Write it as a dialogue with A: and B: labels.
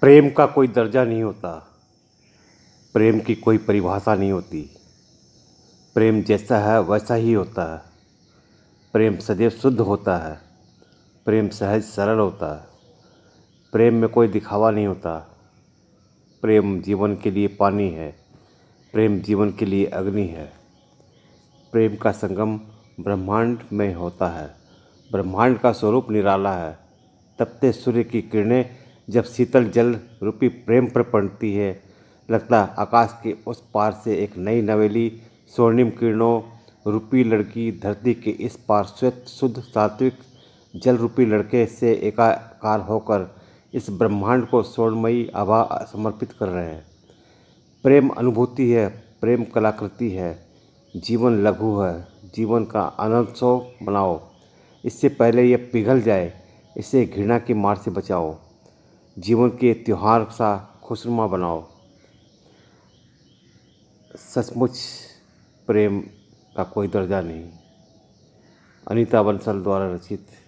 A: प्रेम का कोई दर्जा नहीं होता प्रेम की कोई परिभाषा नहीं होती प्रेम जैसा है वैसा ही होता है प्रेम सदैव शुद्ध होता है प्रेम सहज सरल होता है प्रेम में कोई दिखावा नहीं होता प्रेम जीवन के लिए पानी है प्रेम जीवन के लिए अग्नि है प्रेम का संगम ब्रह्मांड में होता है ब्रह्मांड का स्वरूप निराला है तपते सूर्य की किरणें जब शीतल जल रूपी प्रेम पर पड़ती है लगता आकाश के उस पार से एक नई नवेली स्वर्णिम किरणों रूपी लड़की धरती के इस पार श्वेत शुद्ध सात्विक जल रूपी लड़के से एकाकार होकर इस ब्रह्मांड को स्वर्णमयी आभा समर्पित कर रहे हैं प्रेम अनुभूति है प्रेम कलाकृति है जीवन लघु है जीवन का आनंद सो बनाओ इससे पहले यह पिघल जाए इसे घृणा की मार से बचाओ जीवन के त्यौहार सा खुशनुमा बनाओ सचमुच प्रेम का कोई दर्जा नहीं अनीता बंसल द्वारा रचित